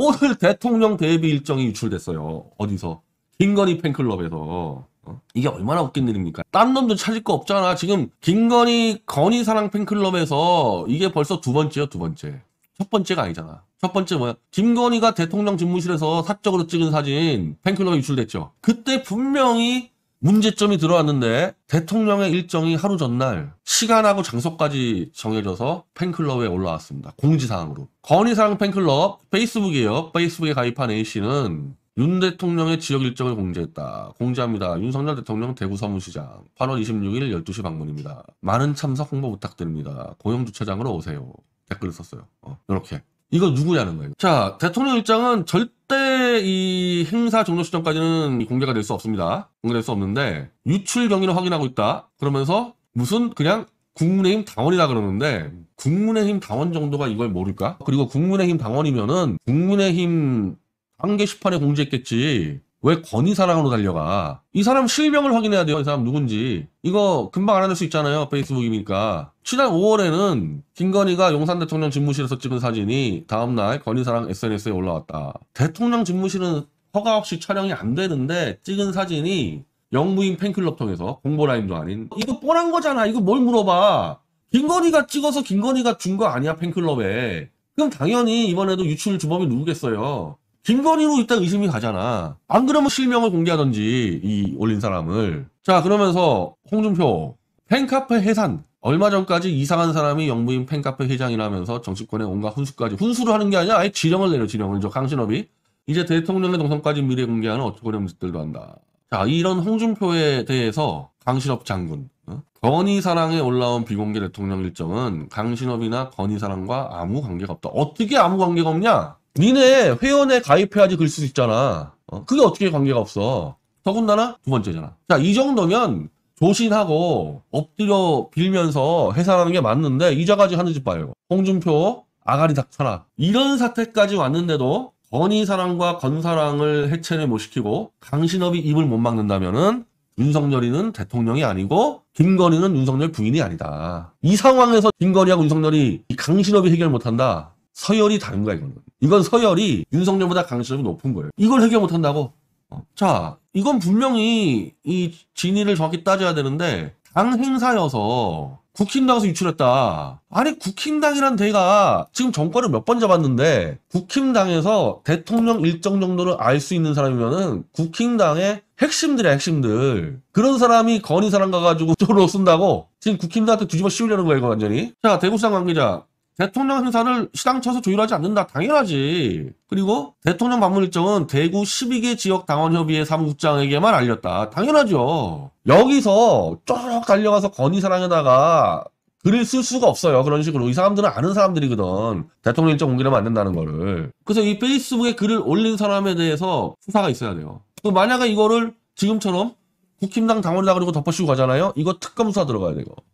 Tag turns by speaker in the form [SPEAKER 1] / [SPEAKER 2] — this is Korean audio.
[SPEAKER 1] 오늘 대통령 데뷔 일정이 유출됐어요. 어디서? 김건희 팬클럽에서. 어? 이게 얼마나 웃긴 일입니까? 딴 놈들 찾을 거 없잖아. 지금 김건희 건희 사랑 팬클럽에서 이게 벌써 두 번째요, 두 번째. 첫 번째가 아니잖아. 첫 번째 뭐야? 김건희가 대통령 집무실에서 사적으로 찍은 사진 팬클럽에 유출됐죠. 그때 분명히 문제점이 들어왔는데 대통령의 일정이 하루 전날 시간하고 장소까지 정해져서 팬클럽에 올라왔습니다. 공지사항으로. 건의사항 팬클럽 페이스북이에요. 페이스북에 가입한 A씨는 윤 대통령의 지역 일정을 공지했다. 공지합니다. 윤석열 대통령 대구 서문시장 8월 26일 12시 방문입니다. 많은 참석 홍보 부탁드립니다. 고용주차장으로 오세요. 댓글을 썼어요. 어, 이렇게. 이거 누구냐는 거예요. 자, 대통령 일정은 절대 그때 이 행사 종료 시점까지는 공개가 될 수 없습니다. 공개될 수 없는데 유출 경위를 확인하고 있다. 그러면서 무슨 그냥 국민의힘 당원이라 그러는데 국민의힘 당원 정도가 이걸 모를까? 그리고 국민의힘 당원이면은 국민의힘 한 게시판에 공지했겠지. 왜권위사랑으로 달려가? 이 사람 실명을 확인해야 돼요. 이 사람 누군지. 이거 금방 알아낼 수 있잖아요. 페이스북이니까. 지난 5월에는 김건희가 용산 대통령 집무실에서 찍은 사진이 다음날 권위사랑 SNS에 올라왔다. 대통령 집무실은 허가 없이 촬영이 안 되는데 찍은 사진이 영무인 팬클럽 통해서 공보라인도 아닌 이거 뻔한 거잖아. 이거 뭘 물어봐. 김건희가 찍어서 김건희가 준 거 아니야 팬클럽에. 그럼 당연히 이번에도 유출 주범이 누구겠어요. 김건희로 일단 의심이 가잖아. 안 그러면 실명을 공개하던지 이 올린 사람을. 자 그러면서 홍준표 팬카페 해산. 얼마 전까지 이상한 사람이 영부인 팬카페 회장이라면서 정치권에 온갖 훈수까지 훈수를 하는 게 아니라 아예 지령을 내려 지령을 저 강신업이 이제 대통령의 동선까지 미리 공개하는 어처구니없는 짓들도 한다. 자 이런 홍준표에 대해서 강신업 장군 어? 건희사랑에 올라온 비공개 대통령 일정은 강신업이나 건희사랑과 아무 관계가 없다. 어떻게 아무 관계가 없냐? 니네 회원에 가입해야지 글수 있잖아. 어? 그게 어떻게 관계가 없어. 더군다나 두 번째잖아. 자, 이 정도면 조신하고 엎드려 빌면서 해산하는 게 맞는데 이자까지 하는짓 봐요. 홍준표 아가리 닥쳐라. 이런 사태까지 왔는데도 건희사랑과 건사랑을 해체를 못 시키고 강신업이 입을 못 막는다면은 윤석열이는 대통령이 아니고 김건희는 윤석열 부인이 아니다. 이 상황에서 김건희하고 윤석열이 강신업이 해결 못한다. 서열이 다른 거야 이거는. 이건 서열이 윤석열보다 강시점이 높은 거예요. 이걸 해결 못한다고? 어. 자, 이건 분명히 이 진위를 정확히 따져야 되는데 당 행사여서 국힘당에서 유출했다. 아니 국힘당이란 대가 지금 정권을 몇 번 잡았는데 국힘당에서 대통령 일정 정도를 알 수 있는 사람이면은 국힘당의 핵심들의 핵심들 그런 사람이 건의 사람 가가지고 쪼로 쓴다고 지금 국힘당한테 뒤집어 씌우려는 거야 이거 완전히 자 대구시장 관계자 대통령 행사를 시당 쳐서 조율하지 않는다. 당연하지. 그리고 대통령 방문 일정은 대구 12개 지역 당원협의회 사무국장에게만 알렸다. 당연하죠. 여기서 쭉 달려가서 건의사랑에다가 글을 쓸 수가 없어요. 그런 식으로. 이 사람들은 아는 사람들이거든. 대통령 일정 공개를 하면 안 된다는 거를. 그래서 이 페이스북에 글을 올린 사람에 대해서 수사가 있어야 돼요. 또 만약에 이거를 지금처럼 국힘당 당원이다 그러고 덮어씌우고 가잖아요. 이거 특검 수사 들어가야 돼요.